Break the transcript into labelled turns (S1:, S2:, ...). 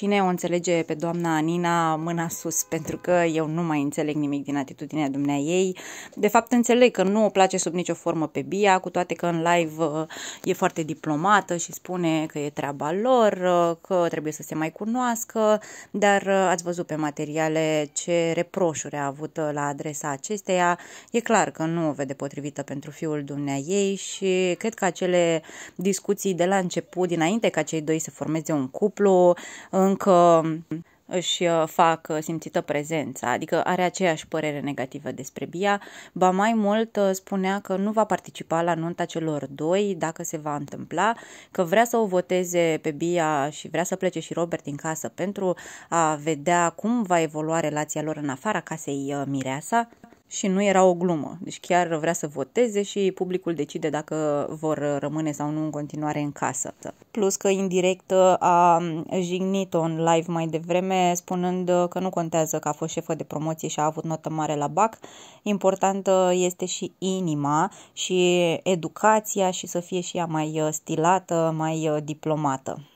S1: Cine o înțelege pe doamna Nina, mâna sus, pentru că eu nu mai înțeleg nimic din atitudinea dumnea ei. De fapt, înțeleg că nu o place sub nicio formă pe Bia, cu toate că în live uh, e foarte diplomată și spune că e treaba lor, uh, că trebuie să se mai cunoască, dar uh, ați văzut pe materiale ce reproșuri a avut la adresa acesteia. E clar că nu o vede potrivită pentru fiul dumnea ei și cred că acele discuții de la început, dinainte ca cei doi să formeze un cuplu, în încă își uh, fac uh, simțită prezența, adică are aceeași părere negativă despre Bia, ba mai mult uh, spunea că nu va participa la nunta celor doi dacă se va întâmpla, că vrea să o voteze pe Bia și vrea să plece și Robert din casă pentru a vedea cum va evolua relația lor în afara casei Mireasa, și nu era o glumă. Deci chiar vrea să voteze și publicul decide dacă vor rămâne sau nu în continuare în casă. Plus că indirect uh, a jignit un live mai devreme spunând uh, că nu contează că a fost șefă de promoție și a avut notă mare la BAC. Importantă este și inima și educația și să fie și ea mai uh, stilată, mai diplomată.